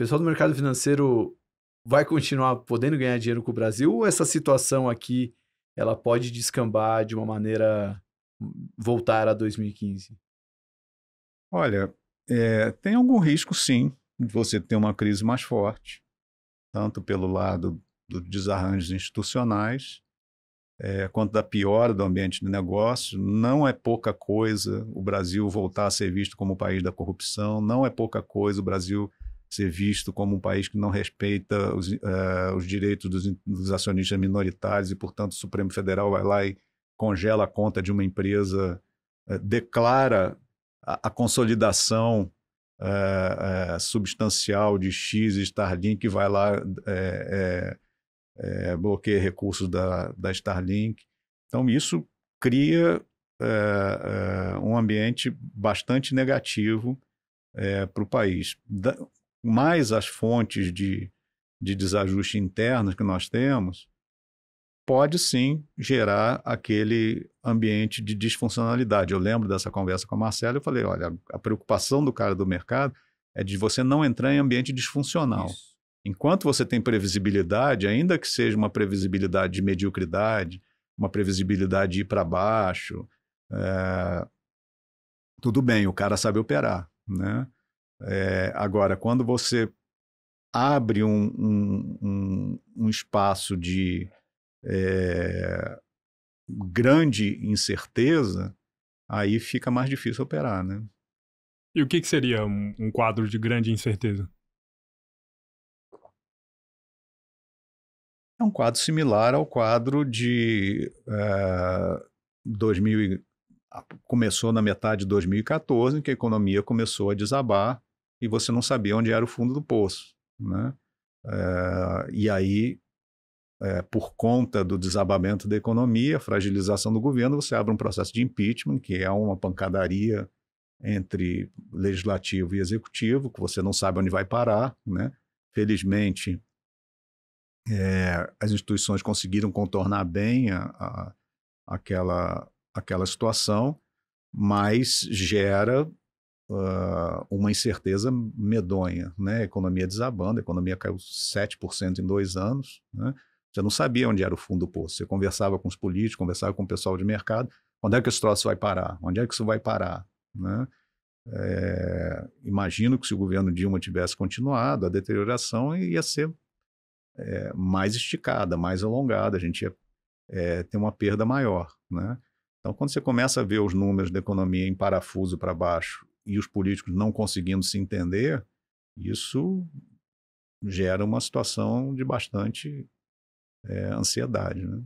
pessoal do mercado financeiro vai continuar podendo ganhar dinheiro com o Brasil ou essa situação aqui ela pode descambar de uma maneira hum, voltar a 2015? Olha, é, tem algum risco sim de você ter uma crise mais forte, tanto pelo lado dos desarranjos institucionais, é, quanto da piora do ambiente de negócio. Não é pouca coisa o Brasil voltar a ser visto como o país da corrupção, não é pouca coisa o Brasil ser visto como um país que não respeita os, uh, os direitos dos, dos, acionistas minoritários e, portanto, o Supremo Federal vai lá e congela a conta de uma empresa, uh, declara a, a consolidação uh, substancial de X e Starlink e vai lá bloqueia recursos da, da Starlink. Então, isso cria um ambiente bastante negativo para o país. Da, mais as fontes de, de desajuste internos que nós temos, pode sim gerar aquele ambiente de disfuncionalidade. Eu lembro dessa conversa com a Marcela, eu falei, olha, a preocupação do cara do mercado é de você não entrar em ambiente disfuncional. Isso. Enquanto você tem previsibilidade, ainda que seja uma previsibilidade de mediocridade, uma previsibilidade de ir para baixo, é... tudo bem, o cara sabe operar, né? É, agora, quando você abre um, um, um, um espaço de é, grande incerteza, aí fica mais difícil operar, né? E o que, que seria um quadro de grande incerteza? É um quadro similar ao quadro de uh, eh, 2000 começou na metade de 2014, que a economia começou a desabar e você não sabia onde era o fundo do poço. Né? É, e aí, é, por conta do desabamento da economia, fragilização do governo, você abre um processo de impeachment, que é uma pancadaria entre legislativo e executivo, que você não sabe onde vai parar. Né? Felizmente, é, as instituições conseguiram contornar bem a, a, aquela, aquela situação, mas gera uh, uma incerteza medonha, né? A economia desabando, a economia caiu 7% em dois anos, né? Você não sabia onde era o fundo do poço. Você conversava com os políticos, conversava com o pessoal de mercado. Onde é que esse troço vai parar? Onde é que isso vai parar? Né? É, imagino que se o governo Dilma tivesse continuado, a deterioração ia ser é, mais esticada, mais alongada. A gente ia é, ter uma perda maior. Né? Então, quando você começa a ver os números da economia em parafuso para baixo e os políticos não conseguindo se entender, isso gera uma situação de bastante é, ansiedade. Né?